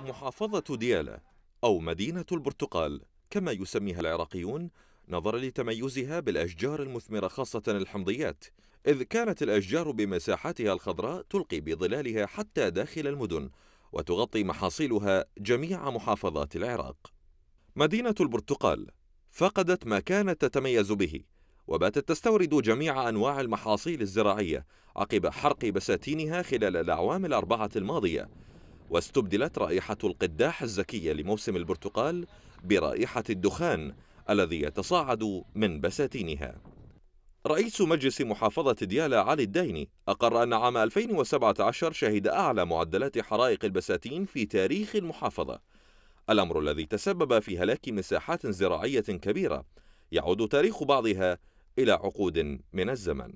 محافظة ديالى أو مدينة البرتقال كما يسميها العراقيون نظرا لتميزها بالأشجار المثمرة خاصة الحمضيات إذ كانت الأشجار بمساحتها الخضراء تلقي بظلالها حتى داخل المدن وتغطي محاصيلها جميع محافظات العراق مدينة البرتقال فقدت ما كانت تتميز به وباتت تستورد جميع أنواع المحاصيل الزراعية عقب حرق بساتينها خلال الأعوام الأربعة الماضية واستبدلت رائحة القداح الزكية لموسم البرتقال برائحة الدخان الذي يتصاعد من بساتينها رئيس مجلس محافظة ديالى علي الديني أقر أن عام 2017 شهد أعلى معدلات حرائق البساتين في تاريخ المحافظة الأمر الذي تسبب في هلاك مساحات زراعية كبيرة يعود تاريخ بعضها إلى عقود من الزمن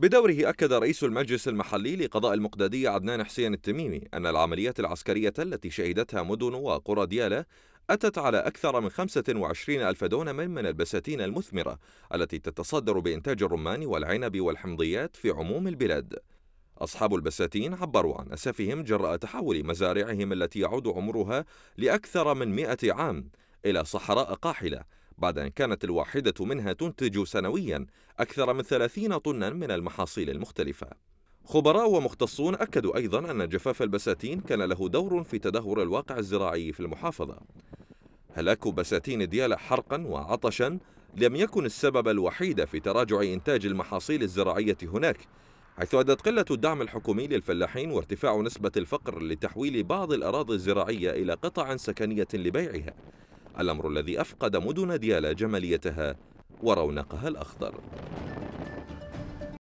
بدوره أكد رئيس المجلس المحلي لقضاء المقدادية عدنان حسين التميمي أن العمليات العسكرية التي شهدتها مدن وقرى ديالة أتت على أكثر من 25 ألف دونم من البساتين المثمرة التي تتصدر بإنتاج الرمان والعنب والحمضيات في عموم البلاد أصحاب البساتين عبروا عن أسفهم جراء تحول مزارعهم التي يعود عمرها لأكثر من 100 عام إلى صحراء قاحلة بعد أن كانت الواحدة منها تنتج سنويا أكثر من 30 طنا من المحاصيل المختلفة خبراء ومختصون أكدوا أيضا أن جفاف البساتين كان له دور في تدهور الواقع الزراعي في المحافظة هلاك بساتين ديالا حرقا وعطشا لم يكن السبب الوحيد في تراجع إنتاج المحاصيل الزراعية هناك حيث أدت قلة الدعم الحكومي للفلاحين وارتفاع نسبة الفقر لتحويل بعض الأراضي الزراعية إلى قطع سكنية لبيعها الأمر الذي أفقد مدن ديالا جماليتها ورونقها الأخضر